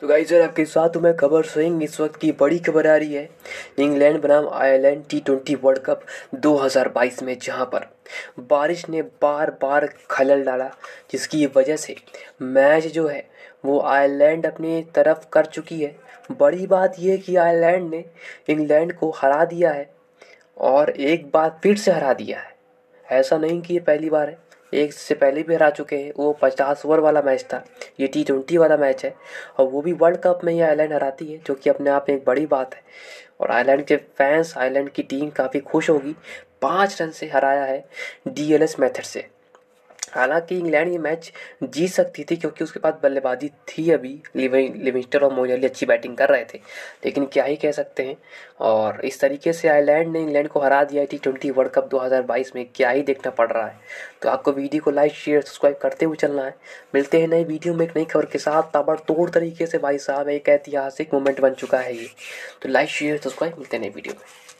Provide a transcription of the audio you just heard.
तो गाई सर आपके साथ मैं खबर सिंह इस वक्त की बड़ी खबर आ रही है इंग्लैंड बनाम Ireland T twenty World Cup 2022 में जहां पर बारिश ने बार बार खलल डाला जिसकी वजह से मैच जो है वो आयरलैंड अपनी तरफ कर चुकी है बड़ी बात यह कि आयरलैंड ने इंग्लैंड को हरा दिया है और एक बार फिर से हरा दिया है ऐसा नहीं कि ये पहली बार है एक से पहले भी हरा चुके हैं वो पचास ओवर वाला मैच था ये टी ट्वेंटी वाला मैच है और वो भी वर्ल्ड कप में ये आयरलैंड हराती है जो कि अपने आप में एक बड़ी बात है और आयरलैंड के फैंस आयरलैंड की टीम काफ़ी खुश होगी पाँच रन से हराया है डी एल एस मैथड से हालांकि इंग्लैंड ये मैच जीत सकती थी क्योंकि उसके पास बल्लेबाजी थी अभी लिविंगस्टर और मोइन अच्छी बैटिंग कर रहे थे लेकिन क्या ही कह सकते हैं और इस तरीके से आयरलैंड ने इंग्लैंड को हरा दिया टी ट्वेंटी वर्ल्ड कप 2022 में क्या ही देखना पड़ रहा है तो आपको वीडियो को लाइक शेयर सब्सक्राइब करते हुए चलना है मिलते हैं नई वीडियो में एक नई खबर के साथ ताबड़तोड़ तरीके से भाई साहब एक ऐतिहासिक मोमेंट बन चुका है ये तो लाइक शेयर सब्सक्राइब मिलते हैं नई वीडियो में